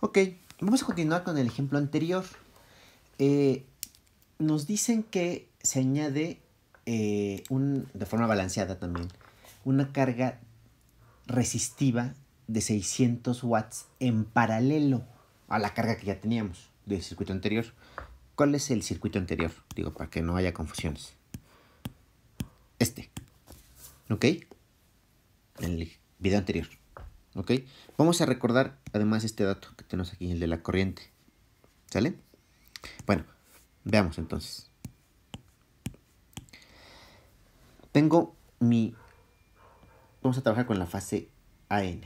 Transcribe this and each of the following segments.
Ok, vamos a continuar con el ejemplo anterior. Eh, nos dicen que se añade eh, un, de forma balanceada también una carga resistiva de 600 watts en paralelo a la carga que ya teníamos del circuito anterior. ¿Cuál es el circuito anterior? Digo, para que no haya confusiones. Este. ¿Ok? En el video anterior. Vamos a recordar además este dato que tenemos aquí, el de la corriente. ¿Sale? Bueno, veamos entonces. Tengo mi... Vamos a trabajar con la fase AN.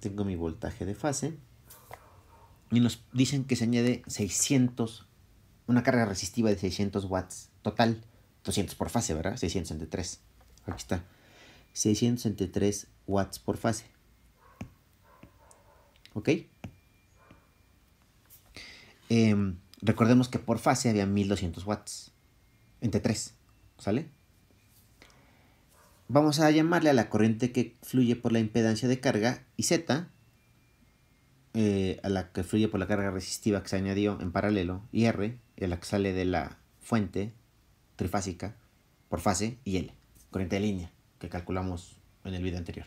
Tengo mi voltaje de fase. Y nos dicen que se añade 600, una carga resistiva de 600 watts total. 200 por fase, ¿verdad? 600 3. Aquí está tres watts por fase. ¿Ok? Em, recordemos que por fase había 1200 watts. Entre 3. ¿Sale? Vamos a llamarle a la corriente que fluye por la impedancia de carga y Z eh, a la que fluye por la carga resistiva que se añadió en paralelo y R a la que sale de la fuente trifásica por fase y L, corriente de línea que calculamos en el video anterior.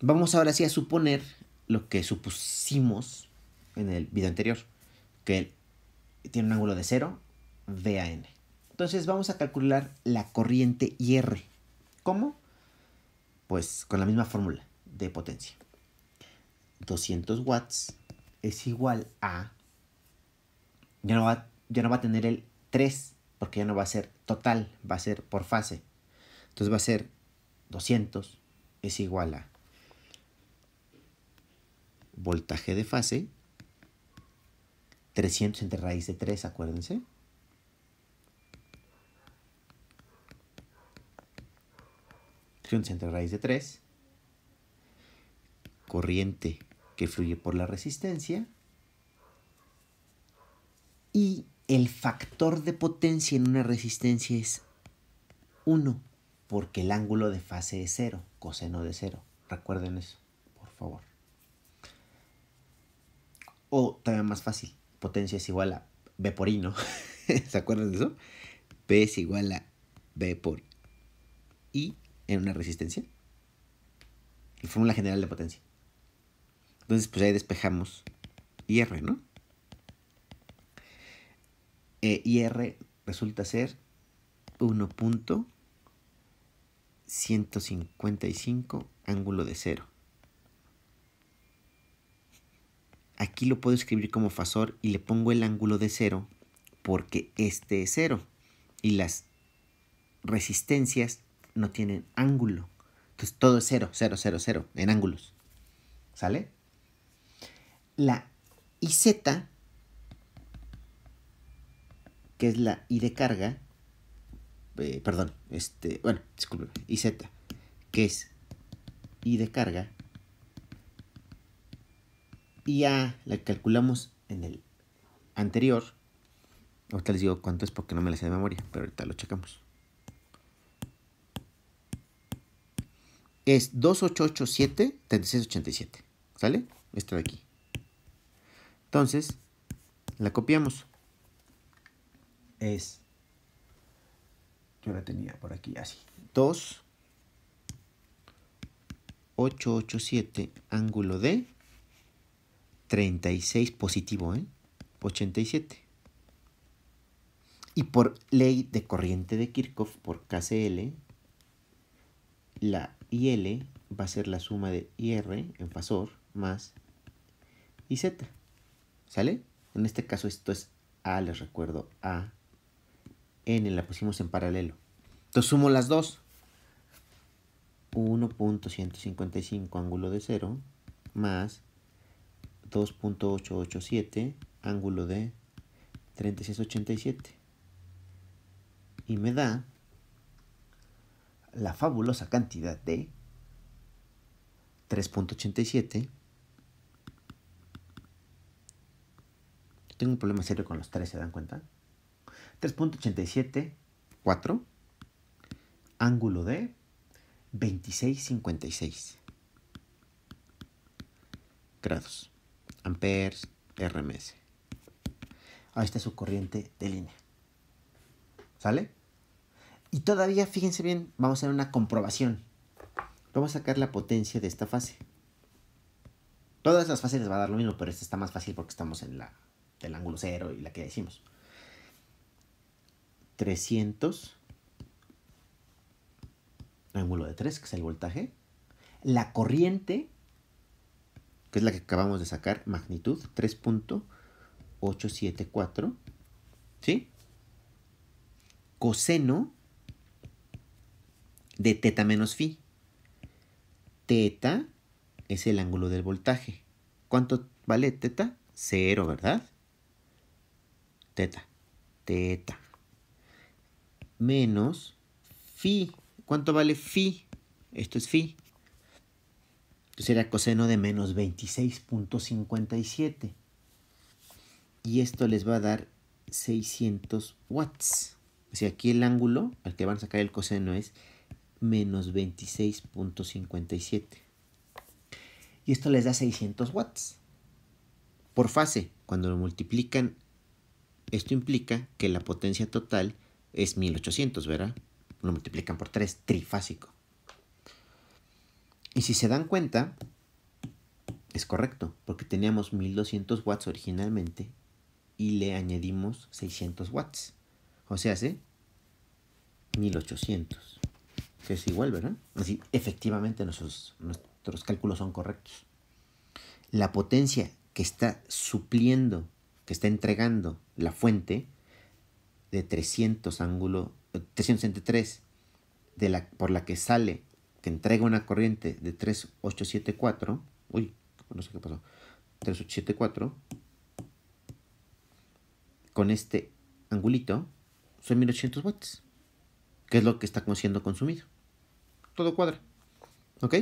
Vamos ahora sí a suponer lo que supusimos en el video anterior, que tiene un ángulo de 0, V a n. Entonces vamos a calcular la corriente IR. ¿Cómo? Pues con la misma fórmula de potencia. 200 watts es igual a... Ya ya no va a tener el 3, porque ya no va a ser total, va a ser por fase. Entonces va a ser 200 es igual a voltaje de fase, 300 entre raíz de 3, acuérdense. entre raíz de 3, corriente que fluye por la resistencia y el factor de potencia en una resistencia es 1 porque el ángulo de fase es cero, coseno de cero. Recuerden eso, por favor. O también más fácil, potencia es igual a B por I, ¿no? ¿Se acuerdan de eso? P es igual a B por I en una resistencia. La fórmula general de potencia. Entonces, pues ahí despejamos IR, ¿no? E IR resulta ser 1. 155 ángulo de cero. Aquí lo puedo escribir como fasor y le pongo el ángulo de cero porque este es cero. y las resistencias no tienen ángulo. Entonces todo es cero, cero, cero, cero en ángulos. ¿Sale? La IZ, que es la I de carga, eh, perdón, este, bueno, disculpen, IZ, que es I de carga, y A la calculamos en el anterior, ahorita les digo cuánto es porque no me la sé de memoria, pero ahorita lo checamos. Es 2887 3687, ¿sale? Esta de aquí. Entonces, la copiamos. Es yo la tenía por aquí así. 2, 8, 8, 7, ángulo de 36 positivo, ¿eh? 87. Y por ley de corriente de Kirchhoff, por KCL, la IL va a ser la suma de IR en fasor más IZ. ¿Sale? En este caso esto es A, les recuerdo, A, N, la pusimos en paralelo. Entonces sumo las dos. 1.155 ángulo de 0 más 2.887 ángulo de 3687. Y me da la fabulosa cantidad de 3.87. Tengo un problema serio con los 3, ¿se dan cuenta? 3.87, 4 ángulo de 26,56 grados, amperes, RMS. Ahí está su corriente de línea. ¿Sale? Y todavía, fíjense bien, vamos a hacer una comprobación. Vamos a sacar la potencia de esta fase. Todas las fases les va a dar lo mismo, pero esta está más fácil porque estamos en la del ángulo cero y la que decimos hicimos. 300 ángulo de 3, que es el voltaje, la corriente, que es la que acabamos de sacar, magnitud 3.874, ¿sí? Coseno de teta menos phi. Teta es el ángulo del voltaje. ¿Cuánto vale teta? Cero, ¿verdad? Teta. Teta. Menos phi ¿Cuánto vale phi? Esto es phi. Esto será coseno de menos 26.57. Y esto les va a dar 600 watts. O sea, aquí el ángulo al que van a sacar el coseno es menos 26.57. Y esto les da 600 watts por fase. Cuando lo multiplican, esto implica que la potencia total es 1800, ¿verdad? lo multiplican por 3, trifásico. Y si se dan cuenta, es correcto, porque teníamos 1200 watts originalmente y le añadimos 600 watts. O sea, hace 1800. Que es igual, ¿verdad? Así, efectivamente nuestros, nuestros cálculos son correctos. La potencia que está supliendo, que está entregando la fuente de 300 ángulo 363 de la, por la que sale, que entrega una corriente de 3874, uy, no sé qué pasó, 3874, con este angulito, son 1800 watts, que es lo que está siendo consumido. Todo cuadra, ¿ok?